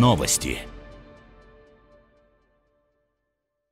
новости –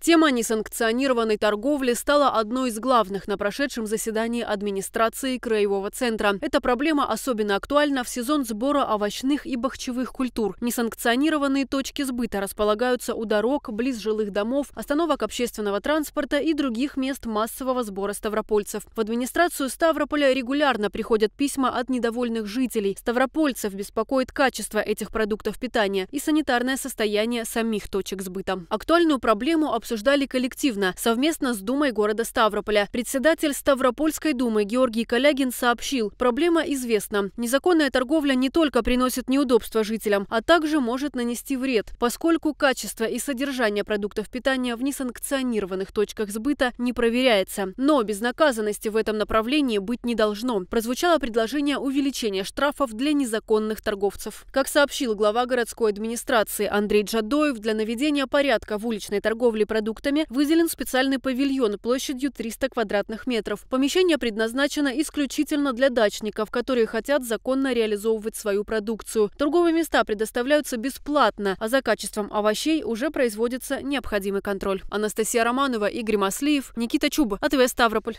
Тема несанкционированной торговли стала одной из главных на прошедшем заседании администрации Краевого центра. Эта проблема особенно актуальна в сезон сбора овощных и бахчевых культур. Несанкционированные точки сбыта располагаются у дорог, близ жилых домов, остановок общественного транспорта и других мест массового сбора ставропольцев. В администрацию Ставрополя регулярно приходят письма от недовольных жителей. Ставропольцев беспокоит качество этих продуктов питания и санитарное состояние самих точек сбыта. Актуальную проблему обсуждают обсуждали коллективно, совместно с Думой города Ставрополя. Председатель Ставропольской думы Георгий Калягин сообщил, проблема известна. Незаконная торговля не только приносит неудобства жителям, а также может нанести вред, поскольку качество и содержание продуктов питания в несанкционированных точках сбыта не проверяется. Но безнаказанности в этом направлении быть не должно. Прозвучало предложение увеличения штрафов для незаконных торговцев. Как сообщил глава городской администрации Андрей Джадоев, для наведения порядка в уличной торговле продуктами продуктами выделен специальный павильон площадью 300 квадратных метров. Помещение предназначено исключительно для дачников, которые хотят законно реализовывать свою продукцию. Торговые места предоставляются бесплатно, а за качеством овощей уже производится необходимый контроль. Анастасия Романова, Игорь Маслиев, Никита Чуба, АТВ Ставрополь.